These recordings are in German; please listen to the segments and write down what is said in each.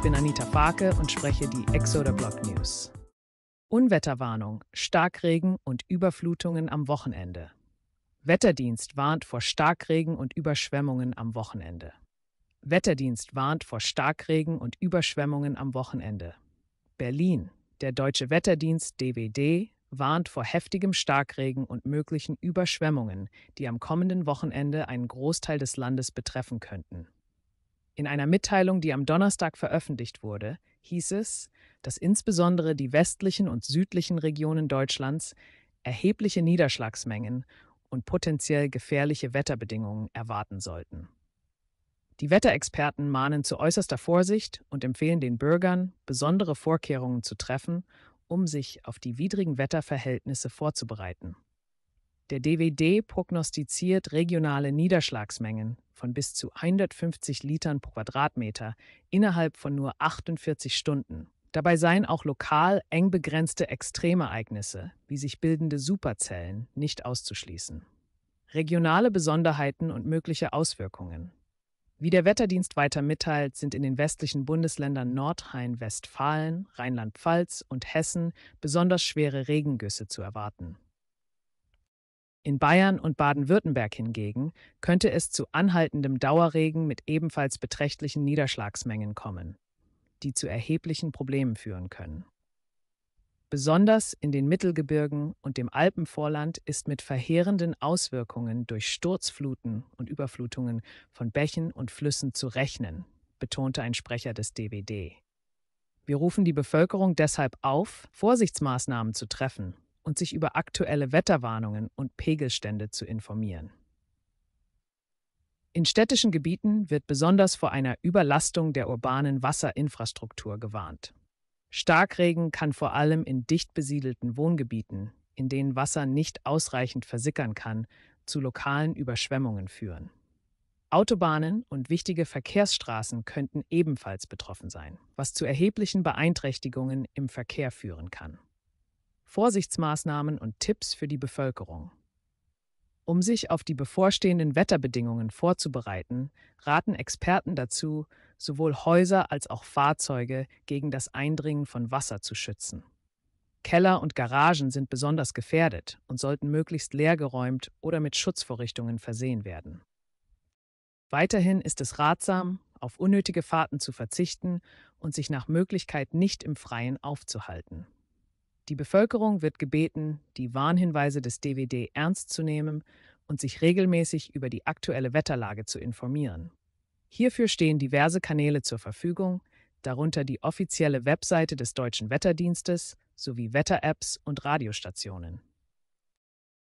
Ich bin Anita Farke und spreche die Exoder Block News. Unwetterwarnung, Starkregen und Überflutungen am Wochenende. Wetterdienst warnt vor Starkregen und Überschwemmungen am Wochenende. Wetterdienst warnt vor Starkregen und Überschwemmungen am Wochenende. Berlin. Der Deutsche Wetterdienst DWD warnt vor heftigem Starkregen und möglichen Überschwemmungen, die am kommenden Wochenende einen Großteil des Landes betreffen könnten. In einer Mitteilung, die am Donnerstag veröffentlicht wurde, hieß es, dass insbesondere die westlichen und südlichen Regionen Deutschlands erhebliche Niederschlagsmengen und potenziell gefährliche Wetterbedingungen erwarten sollten. Die Wetterexperten mahnen zu äußerster Vorsicht und empfehlen den Bürgern, besondere Vorkehrungen zu treffen, um sich auf die widrigen Wetterverhältnisse vorzubereiten. Der DWD prognostiziert regionale Niederschlagsmengen von bis zu 150 Litern pro Quadratmeter innerhalb von nur 48 Stunden. Dabei seien auch lokal eng begrenzte Extremereignisse, wie sich bildende Superzellen, nicht auszuschließen. Regionale Besonderheiten und mögliche Auswirkungen. Wie der Wetterdienst weiter mitteilt, sind in den westlichen Bundesländern Nordrhein-Westfalen, Rheinland-Pfalz und Hessen besonders schwere Regengüsse zu erwarten. In Bayern und Baden-Württemberg hingegen könnte es zu anhaltendem Dauerregen mit ebenfalls beträchtlichen Niederschlagsmengen kommen, die zu erheblichen Problemen führen können. Besonders in den Mittelgebirgen und dem Alpenvorland ist mit verheerenden Auswirkungen durch Sturzfluten und Überflutungen von Bächen und Flüssen zu rechnen, betonte ein Sprecher des DWD. Wir rufen die Bevölkerung deshalb auf, Vorsichtsmaßnahmen zu treffen, und sich über aktuelle Wetterwarnungen und Pegelstände zu informieren. In städtischen Gebieten wird besonders vor einer Überlastung der urbanen Wasserinfrastruktur gewarnt. Starkregen kann vor allem in dicht besiedelten Wohngebieten, in denen Wasser nicht ausreichend versickern kann, zu lokalen Überschwemmungen führen. Autobahnen und wichtige Verkehrsstraßen könnten ebenfalls betroffen sein, was zu erheblichen Beeinträchtigungen im Verkehr führen kann. Vorsichtsmaßnahmen und Tipps für die Bevölkerung. Um sich auf die bevorstehenden Wetterbedingungen vorzubereiten, raten Experten dazu, sowohl Häuser als auch Fahrzeuge gegen das Eindringen von Wasser zu schützen. Keller und Garagen sind besonders gefährdet und sollten möglichst leergeräumt oder mit Schutzvorrichtungen versehen werden. Weiterhin ist es ratsam, auf unnötige Fahrten zu verzichten und sich nach Möglichkeit nicht im Freien aufzuhalten. Die Bevölkerung wird gebeten, die Warnhinweise des DWD ernst zu nehmen und sich regelmäßig über die aktuelle Wetterlage zu informieren. Hierfür stehen diverse Kanäle zur Verfügung, darunter die offizielle Webseite des Deutschen Wetterdienstes sowie Wetter-Apps und Radiostationen.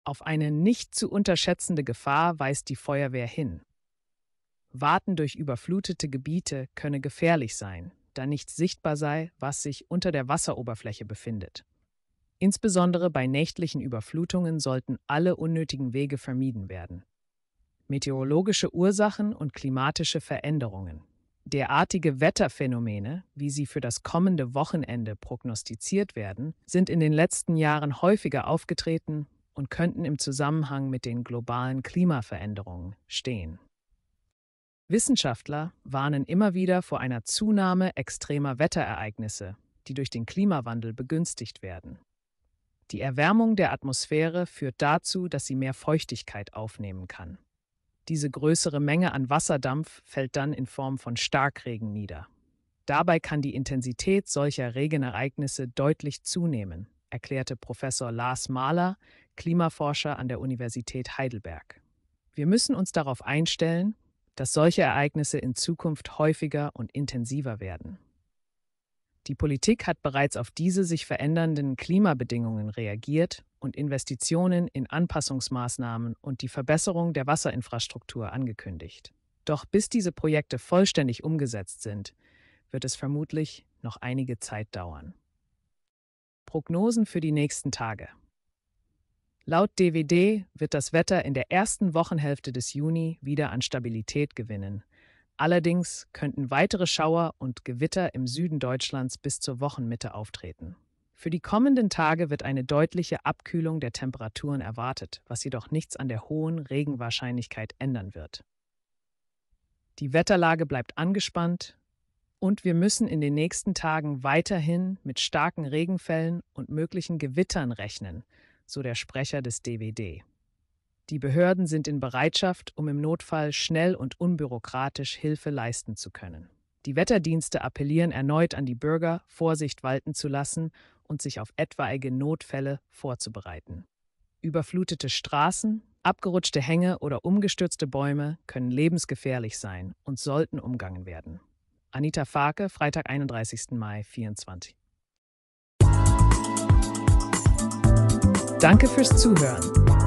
Auf eine nicht zu unterschätzende Gefahr weist die Feuerwehr hin. Warten durch überflutete Gebiete könne gefährlich sein, da nicht sichtbar sei, was sich unter der Wasseroberfläche befindet. Insbesondere bei nächtlichen Überflutungen sollten alle unnötigen Wege vermieden werden. Meteorologische Ursachen und klimatische Veränderungen. Derartige Wetterphänomene, wie sie für das kommende Wochenende prognostiziert werden, sind in den letzten Jahren häufiger aufgetreten und könnten im Zusammenhang mit den globalen Klimaveränderungen stehen. Wissenschaftler warnen immer wieder vor einer Zunahme extremer Wetterereignisse, die durch den Klimawandel begünstigt werden. Die Erwärmung der Atmosphäre führt dazu, dass sie mehr Feuchtigkeit aufnehmen kann. Diese größere Menge an Wasserdampf fällt dann in Form von Starkregen nieder. Dabei kann die Intensität solcher Regenereignisse deutlich zunehmen, erklärte Professor Lars Mahler, Klimaforscher an der Universität Heidelberg. Wir müssen uns darauf einstellen, dass solche Ereignisse in Zukunft häufiger und intensiver werden. Die Politik hat bereits auf diese sich verändernden Klimabedingungen reagiert und Investitionen in Anpassungsmaßnahmen und die Verbesserung der Wasserinfrastruktur angekündigt. Doch bis diese Projekte vollständig umgesetzt sind, wird es vermutlich noch einige Zeit dauern. Prognosen für die nächsten Tage. Laut DWD wird das Wetter in der ersten Wochenhälfte des Juni wieder an Stabilität gewinnen, Allerdings könnten weitere Schauer und Gewitter im Süden Deutschlands bis zur Wochenmitte auftreten. Für die kommenden Tage wird eine deutliche Abkühlung der Temperaturen erwartet, was jedoch nichts an der hohen Regenwahrscheinlichkeit ändern wird. Die Wetterlage bleibt angespannt und wir müssen in den nächsten Tagen weiterhin mit starken Regenfällen und möglichen Gewittern rechnen, so der Sprecher des DWD. Die Behörden sind in Bereitschaft, um im Notfall schnell und unbürokratisch Hilfe leisten zu können. Die Wetterdienste appellieren erneut an die Bürger, Vorsicht walten zu lassen und sich auf etwaige Notfälle vorzubereiten. Überflutete Straßen, abgerutschte Hänge oder umgestürzte Bäume können lebensgefährlich sein und sollten umgangen werden. Anita Farke, Freitag, 31. Mai 24. Danke fürs Zuhören.